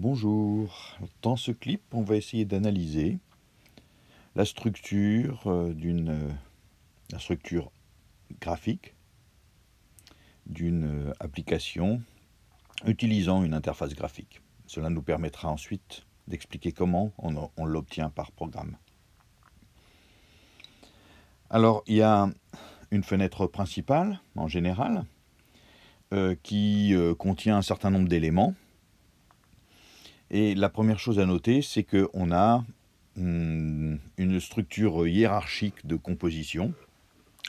Bonjour, dans ce clip on va essayer d'analyser la structure euh, d'une euh, structure graphique d'une euh, application utilisant une interface graphique. Cela nous permettra ensuite d'expliquer comment on, l'obtient par programme. Alors il y a une fenêtre principale en général qui contient un certain nombre d'éléments et la première chose à noter, c'est qu'on a hmm, une structure hiérarchique de composition,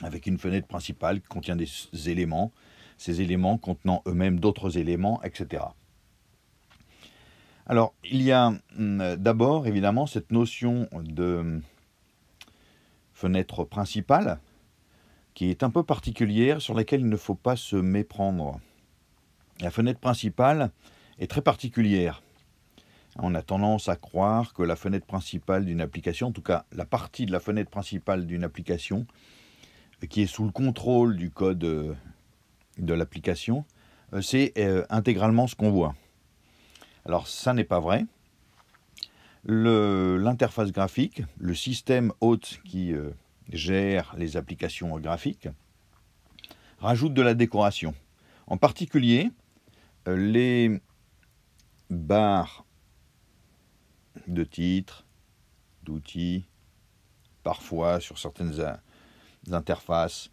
avec une fenêtre principale qui contient des éléments, ces éléments contenant eux-mêmes d'autres éléments, etc. Alors, il y a hmm, d'abord, évidemment, cette notion de hmm, fenêtre principale, qui est un peu particulière, sur laquelle il ne faut pas se méprendre. La fenêtre principale est très particulière on a tendance à croire que la fenêtre principale d'une application, en tout cas la partie de la fenêtre principale d'une application, euh, qui est sous le contrôle du code euh, de l'application, euh, c'est intégralement ce qu'on voit. Alors ça n'est pas vrai. L'interface graphique, le système hôte qui gère les applications graphiques, rajoute de la décoration. En particulier, les barres de titres, d'outils. Parfois, sur certaines interfaces,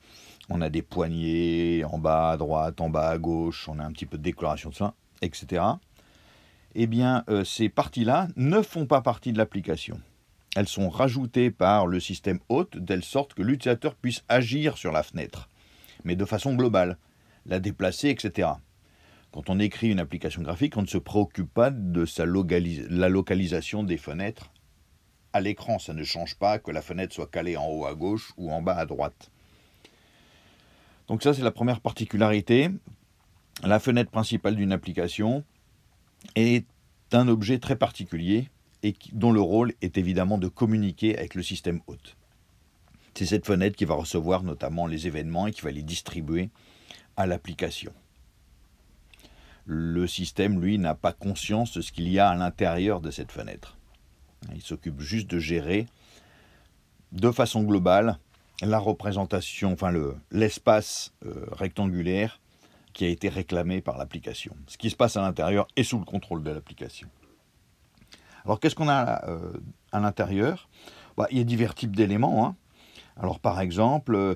on a des poignées en bas à droite, en bas à gauche, on a un petit peu de déclaration de ça, etc. Eh bien, euh, ces parties-là ne font pas partie de l'application. Elles sont rajoutées par le système hôte, de telle sorte que l'utilisateur puisse agir sur la fenêtre, mais de façon globale, la déplacer, etc. Quand on écrit une application graphique, on ne se préoccupe pas de la localisation des fenêtres à l'écran. Ça ne change pas que la fenêtre soit calée en haut à gauche ou en bas à droite. Donc ça, c'est la première particularité. La fenêtre principale d'une application est un objet très particulier et dont le rôle est évidemment de communiquer avec le système hôte. C'est cette fenêtre qui va recevoir notamment les événements et qui va les distribuer à l'application le système, lui, n'a pas conscience de ce qu'il y a à l'intérieur de cette fenêtre. Il s'occupe juste de gérer, de façon globale, la représentation, enfin l'espace le, l'espace euh, rectangulaire qui a été réclamé par l'application. Ce qui se passe à l'intérieur est sous le contrôle de l'application. Alors qu'est-ce qu'on a euh, à l'intérieur bah, Il y a divers types d'éléments. Hein. Alors par exemple, euh,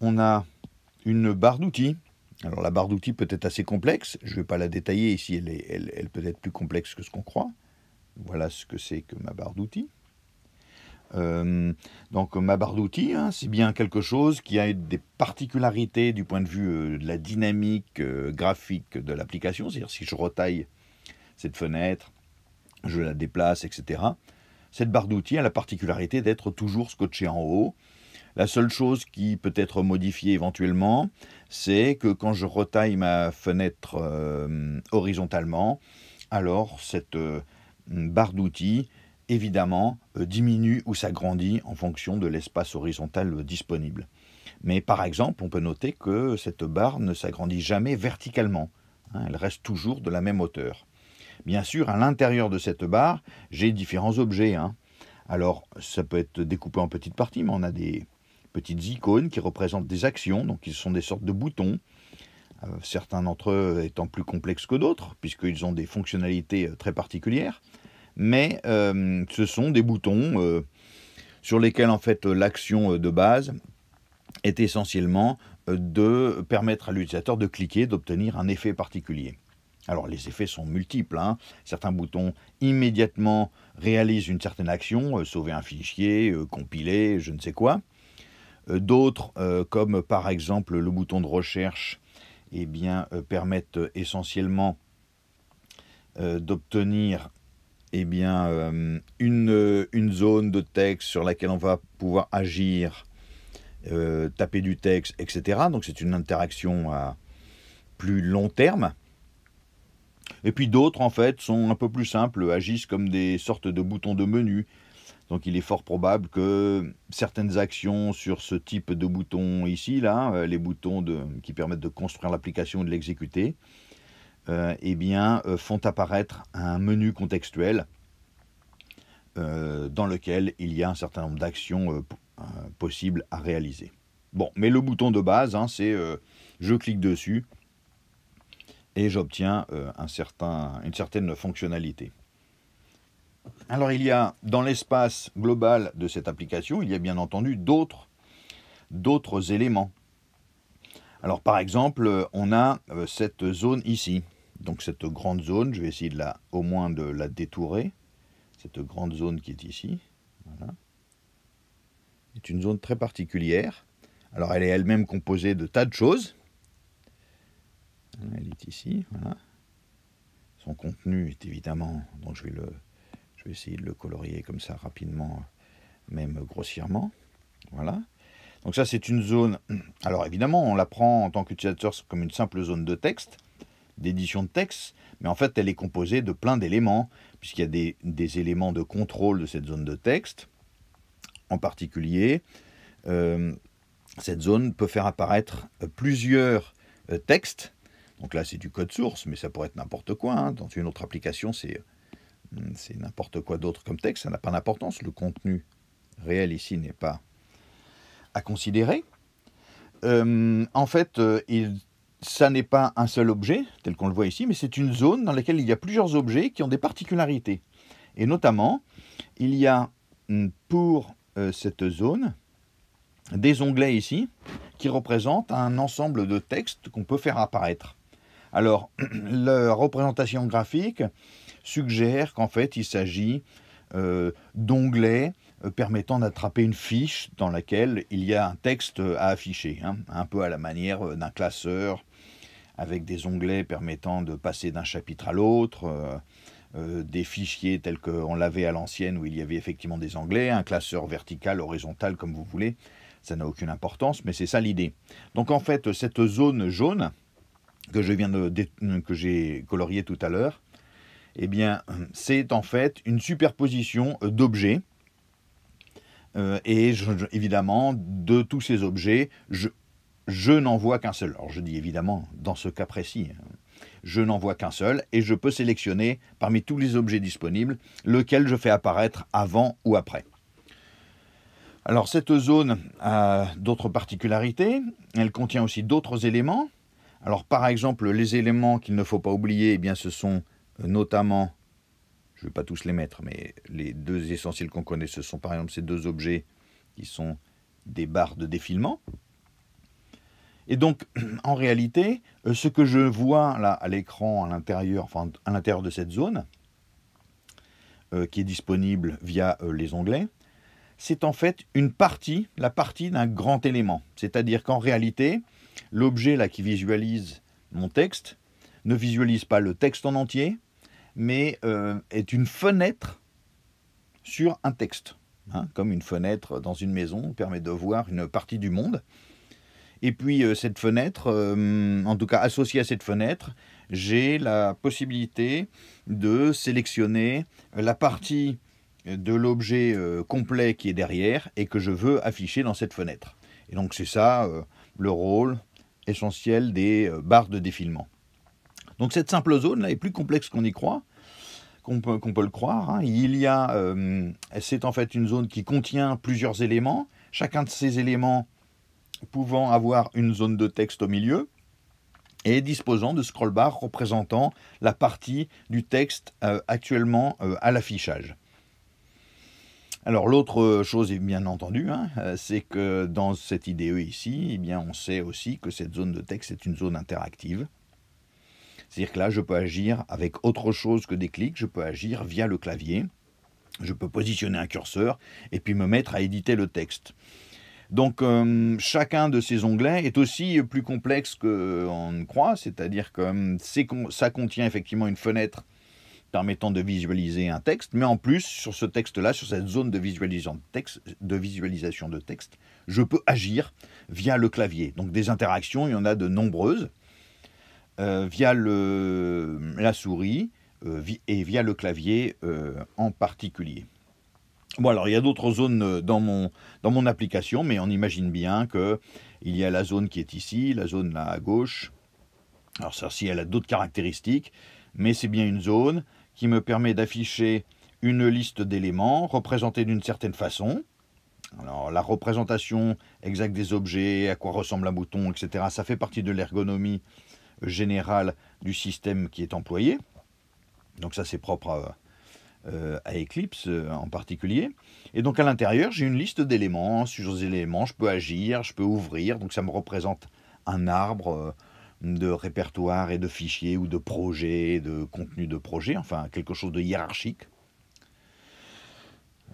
on a une barre d'outils alors la barre d'outils peut être assez complexe, je ne vais pas la détailler ici, elle, peut être plus complexe que ce qu'on croit. Voilà ce que c'est que ma barre d'outils. Euh, donc ma barre d'outils, hein, c'est bien quelque chose qui a des particularités du point de vue euh, de la dynamique euh, graphique de l'application. C'est-à-dire si je retaille cette fenêtre, je la déplace, etc. Cette barre d'outils a la particularité d'être toujours scotchée en haut la seule chose qui peut être modifiée éventuellement, c'est que quand je retaille ma fenêtre euh, horizontalement, alors cette euh, barre d'outils, évidemment, euh, diminue ou s'agrandit en fonction de l'espace horizontal disponible. Mais par exemple, on peut noter que cette barre ne s'agrandit jamais verticalement. Hein, elle reste toujours de la même hauteur. Bien sûr, à l'intérieur de cette barre, j'ai différents objets. Hein. Alors, ça peut être découpé en petites parties, mais on a des, petites icônes qui représentent des actions, donc ils sont des sortes de boutons, euh, certains d'entre eux étant plus complexes que d'autres, puisqu'ils ont des fonctionnalités euh, très particulières, mais euh, ce sont des boutons sur lesquels en fait l'action de base est essentiellement de permettre à l'utilisateur de cliquer, d'obtenir un effet particulier. Alors les effets sont multiples. Hein. Certains boutons immédiatement réalisent une certaine action, sauver un fichier, compiler, je ne sais quoi. Euh, d'autres, euh, comme par exemple le bouton de recherche, permettent essentiellement d'obtenir une, zone de texte sur laquelle on va pouvoir agir, euh, taper du texte, etc. Donc c'est une interaction à plus long terme. Et puis d'autres, en fait, sont un peu plus simples, agissent comme des sortes de boutons de menu, donc il est fort probable que certaines actions sur ce type de bouton ici, là, euh, les boutons qui permettent de construire l'application et de l'exécuter, euh, eh bien, euh, font apparaître un menu contextuel dans lequel il y a un certain nombre d'actions possibles à réaliser. Bon, mais le bouton de base, hein, c'est je clique dessus et j'obtiens un certain, une certaine fonctionnalité. Alors il y a dans l'espace global de cette application, il y a bien entendu d'autres éléments. Alors par exemple, on a euh, cette zone ici. Donc cette grande zone, je vais essayer de la, au moins de la détourer. Cette grande zone qui est ici, voilà, est une zone très particulière. Alors elle est elle-même composée de tas de choses. Elle est ici, Son contenu est évidemment, donc je vais le vais essayer de le colorier comme ça rapidement, même grossièrement. Voilà. Donc ça, c'est une zone... Alors évidemment, on la prend en tant qu'utilisateur comme une simple zone de texte, d'édition de texte, mais en fait, elle est composée de plein d'éléments, puisqu'il y a des, éléments de contrôle de cette zone de texte. En particulier, euh, cette zone peut faire apparaître euh, plusieurs euh, textes. Donc là, c'est du code source, mais ça pourrait être n'importe quoi. Hein. Dans une autre application, c'est c'est n'importe quoi d'autre comme texte, ça n'a pas d'importance, le contenu réel ici n'est pas à considérer. Euh, en fait, euh, ça n'est pas un seul objet, tel qu'on le voit ici, mais c'est une zone dans laquelle il y a plusieurs objets qui ont des particularités. Et notamment, il y a mm, pour euh, cette zone des onglets ici qui représentent un ensemble de textes qu'on peut faire apparaître. Alors, la représentation graphique, suggère qu'en fait il s'agit euh, d'onglets euh, permettant d'attraper une fiche dans laquelle il y a un texte à afficher, hein. un peu à la manière euh, d'un classeur avec des onglets permettant de passer d'un chapitre à l'autre, des fichiers tels qu'on l'avait à l'ancienne où il y avait effectivement des onglets, un classeur vertical, horizontal comme vous voulez, ça n'a aucune importance, mais c'est ça l'idée. Donc en fait, cette zone jaune que je viens de, que j'ai coloriée tout à l'heure, eh bien, c'est en fait une superposition euh, d'objets. Euh, et évidemment, de tous ces objets, je, je n'en vois qu'un seul. Alors je dis évidemment, dans ce cas précis, hein. je n'en vois qu'un seul, et je peux sélectionner parmi tous les objets disponibles lequel je fais apparaître avant ou après. Alors cette zone a d'autres particularités, elle contient aussi d'autres éléments. Alors par exemple, les éléments qu'il ne faut pas oublier, eh bien, ce sont notamment, je ne vais pas tous les mettre, mais les deux essentiels qu'on connaît, ce sont par exemple ces deux objets qui sont des barres de défilement. Et donc, en réalité, euh, ce que je vois là à l'écran, à l'intérieur, enfin à l'intérieur de cette zone, euh, qui est disponible via euh, les onglets, c'est en fait une partie, la partie d'un grand élément. C'est-à-dire qu'en réalité, l'objet là qui visualise mon texte ne visualise pas le texte en entier, mais euh, est une fenêtre sur un texte. Hein, mhm. comme une fenêtre dans une maison permet de voir une partie du monde. Et puis euh, cette fenêtre, euh, en tout cas associée à cette fenêtre, j'ai la possibilité de sélectionner la partie de l'objet complet qui est derrière et que je veux afficher dans cette fenêtre. Et donc c'est ça le rôle essentiel des barres de défilement. Donc cette simple zone-là est plus complexe qu'on y croit, qu'on peut, le croire. Hein. Il y a, euh, c'est en fait une zone qui contient plusieurs éléments, chacun de ces éléments pouvant avoir une zone de texte au milieu et disposant de scroll bar représentant la partie du texte euh, actuellement euh, à l'affichage. Alors l'autre chose, bien entendu, hein, c'est que dans cette IDE ici, eh bien, on sait aussi que cette zone de texte est une zone interactive. C'est-à-dire que là, je peux agir avec autre chose que des clics, je peux agir via le clavier, je peux positionner un curseur et puis me mettre à éditer le texte. Donc euh, chacun de ces onglets est aussi plus complexe qu'on ne croit, c'est-à-dire que euh, ça contient effectivement une fenêtre permettant de visualiser un texte, mais en plus, sur ce texte-là, sur cette zone de visualisation texte, de visualisation de texte, je peux agir via le clavier. Donc des interactions, il y en a de nombreuses. Euh, via le, la souris euh, et via le clavier euh, en particulier. Bon, alors il y a d'autres zones dans mon, dans mon application, mais on imagine bien qu'il y a la zone qui est ici, la zone là à gauche. Alors, celle-ci, elle a d'autres caractéristiques, mais c'est bien une zone qui me permet d'afficher une liste d'éléments représentés d'une certaine façon. Alors, la représentation exacte des objets, à quoi ressemble un bouton, etc., ça fait partie de l'ergonomie général du système qui est employé. Donc ça c'est propre à, euh, Eclipse euh, en particulier. Et donc à l'intérieur, j'ai une liste d'éléments. Sur éléments, je peux agir, je peux ouvrir. Donc ça me représente un arbre euh, de répertoire et de fichiers ou de projets, de contenu de projets, enfin quelque chose de hiérarchique.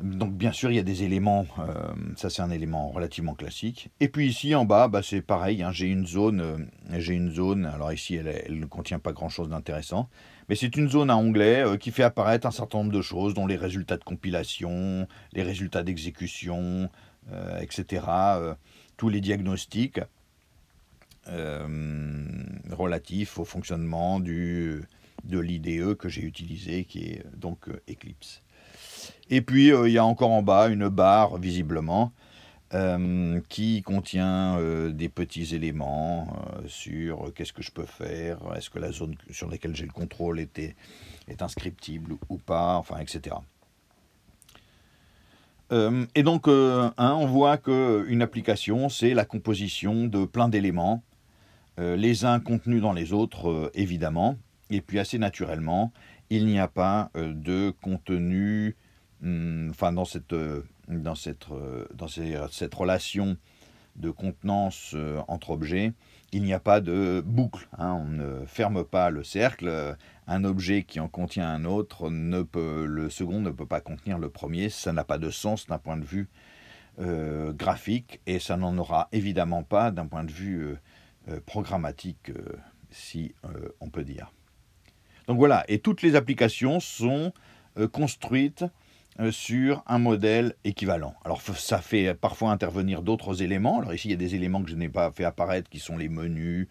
Donc bien sûr, il y a des éléments, euh, ça c'est un élément relativement classique. Et puis ici en bas, bah, c'est pareil, hein, j'ai une zone, euh, j'ai une zone, alors ici elle, ne contient pas grand-chose d'intéressant, mais c'est une zone à anglais euh, qui fait apparaître un certain nombre de choses, dont les résultats de compilation, les résultats d'exécution, etc., tous les diagnostics relatifs au fonctionnement de l'IDE que j'ai utilisé, qui est donc Eclipse. Et puis, euh, il y a encore en bas une barre, visiblement, euh, qui contient euh, des petits éléments sur qu'est-ce que je peux faire, est-ce que la zone sur laquelle j'ai le contrôle est inscriptible ou pas, enfin, etc. Et donc, on voit qu'une application, c'est la composition de plein d'éléments, les uns contenus dans les autres, évidemment, et puis assez naturellement, il n'y a pas de contenu Hum, enfin dans euh, euh, euh, cette relation de contenance entre objets, il n'y a pas de boucle. Hein. on ne ferme pas le cercle. Un objet qui en contient un autre ne peut le second ne peut pas contenir le premier. Ça n'a pas de sens d'un point de vue graphique et ça n'en aura évidemment pas d'un point de vue programmatique, si on peut dire. Donc voilà. Et toutes les applications sont construites euh, sur un modèle équivalent. Alors ça fait parfois intervenir d'autres éléments. Alors ici, il y a des éléments que je n'ai pas fait apparaître, qui sont les menus,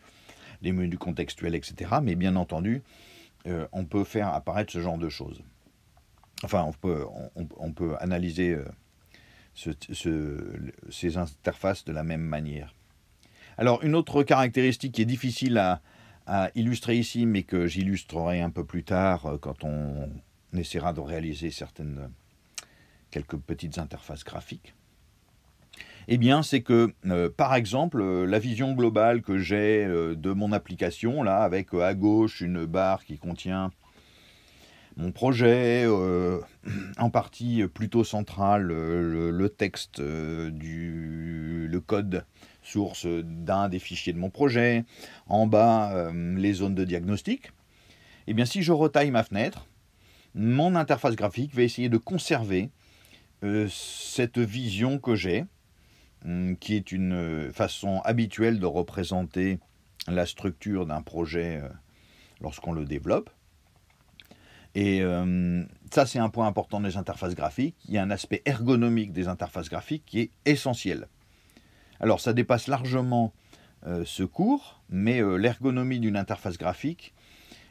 les menus contextuels, etc. Mais bien entendu, euh, on peut faire apparaître ce genre de choses. Enfin, on peut, on, peut analyser euh, ces interfaces de la même manière. Alors une autre caractéristique qui est difficile à, illustrer ici, mais que j'illustrerai un peu plus tard quand on essaiera de réaliser certaines quelques petites interfaces graphiques eh bien, c'est que, euh, par exemple, euh, la vision globale que j'ai euh, de mon application, là, avec à gauche une barre qui contient mon projet, en partie plutôt centrale, le, texte du le code source d'un des fichiers de mon projet, en bas, les zones de diagnostic. Eh bien, si je retaille ma fenêtre, mon interface graphique va essayer de conserver euh, cette vision que j'ai, hum, qui est une euh, façon habituelle de représenter la structure d'un projet euh, lorsqu'on le développe. Et hum, ça, c'est un point important des interfaces graphiques. Il y a un aspect ergonomique des interfaces graphiques qui est essentiel. Alors, ça dépasse largement ce cours, mais l'ergonomie d'une interface graphique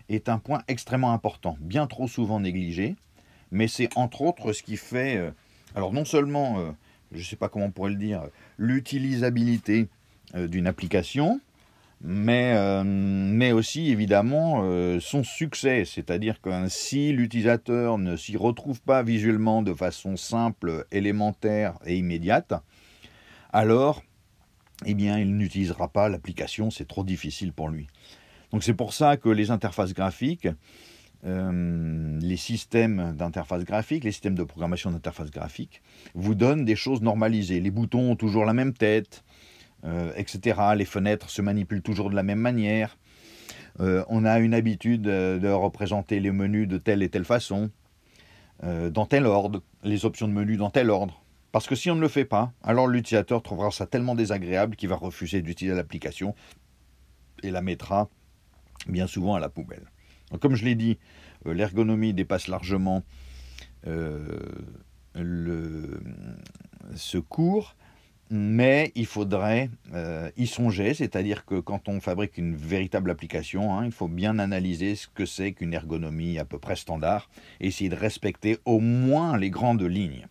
est un point extrêmement important, bien trop souvent négligé, mais c'est entre autres ce qui fait alors non seulement, euh, je ne sais pas comment on pourrait le dire, l'utilisabilité euh, d'une application, mais, euh, mais aussi évidemment son succès. C'est-à-dire que si l'utilisateur ne s'y retrouve pas visuellement de façon simple, élémentaire et immédiate, alors eh bien, il n'utilisera pas l'application, c'est trop difficile pour lui. Donc c'est pour ça que les interfaces graphiques, euh, les systèmes d'interface graphique, les systèmes de programmation d'interface graphique, vous donnent des choses normalisées. Les boutons ont toujours la même tête, euh, etc. Les fenêtres se manipulent toujours de la même manière. Euh, on a une habitude de représenter les menus de telle et telle façon, dans tel ordre, les options de menu dans tel ordre. Parce que si on ne le fait pas, alors l'utilisateur trouvera ça tellement désagréable qu'il va refuser d'utiliser l'application et la mettra bien souvent à la poubelle comme je l'ai dit, euh, l'ergonomie dépasse largement euh, ce cours, mais il faudrait euh, y songer, c'est-à-dire que quand on fabrique une véritable application, hein, il faut bien analyser ce que c'est qu'une ergonomie à peu près standard et essayer de respecter au moins les grandes lignes.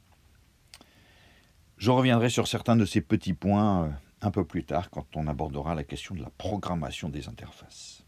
Je reviendrai sur certains de ces petits points un peu plus tard quand on abordera la question de la programmation des interfaces.